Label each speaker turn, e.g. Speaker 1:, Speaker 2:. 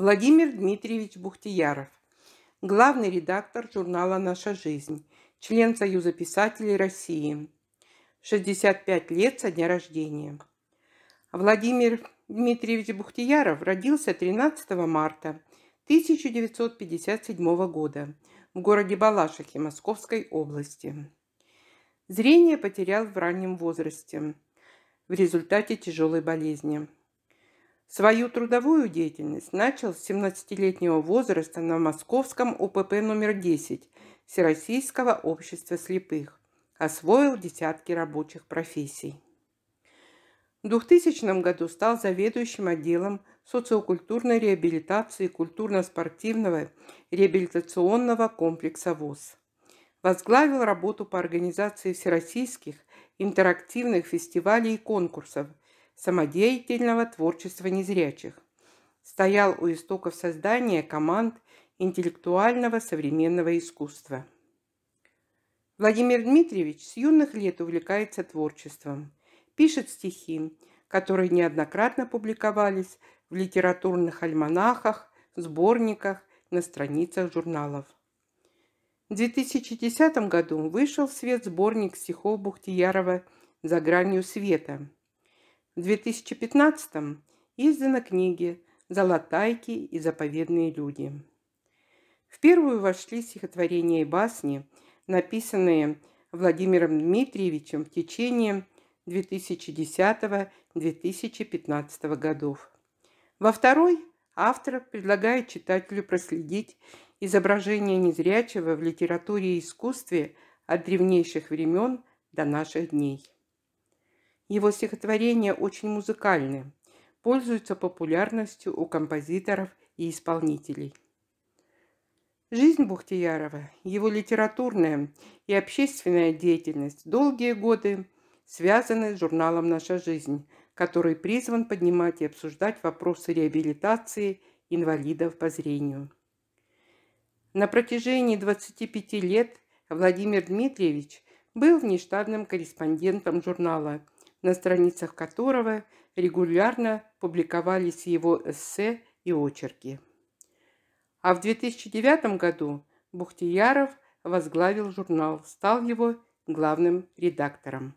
Speaker 1: Владимир Дмитриевич Бухтияров, главный редактор журнала «Наша жизнь», член Союза писателей России, 65 лет со дня рождения. Владимир Дмитриевич Бухтияров родился 13 марта 1957 года в городе Балашихе Московской области. Зрение потерял в раннем возрасте в результате тяжелой болезни. Свою трудовую деятельность начал с 17-летнего возраста на московском УПП номер 10 Всероссийского общества слепых. Освоил десятки рабочих профессий. В 2000 году стал заведующим отделом социокультурной реабилитации культурно-спортивного реабилитационного комплекса ВОЗ. Возглавил работу по организации всероссийских интерактивных фестивалей и конкурсов – самодеятельного творчества незрячих. Стоял у истоков создания команд интеллектуального современного искусства. Владимир Дмитриевич с юных лет увлекается творчеством. Пишет стихи, которые неоднократно публиковались в литературных альманахах, сборниках, на страницах журналов. В 2010 году вышел в свет сборник стихов Бухтиярова «За гранью света», в 2015-м изданы книги «Золотайки» и «Заповедные люди». В первую вошли стихотворения и басни, написанные Владимиром Дмитриевичем в течение 2010-2015 годов. Во второй автор предлагает читателю проследить изображение незрячего в литературе и искусстве от древнейших времен до наших дней. Его стихотворения очень музыкальны, пользуются популярностью у композиторов и исполнителей. Жизнь Бухтиярова, его литературная и общественная деятельность долгие годы связаны с журналом «Наша жизнь», который призван поднимать и обсуждать вопросы реабилитации инвалидов по зрению. На протяжении 25 лет Владимир Дмитриевич был внештатным корреспондентом журнала – на страницах которого регулярно публиковались его эссе и очерки. А в 2009 году Бухтияров возглавил журнал, стал его главным редактором.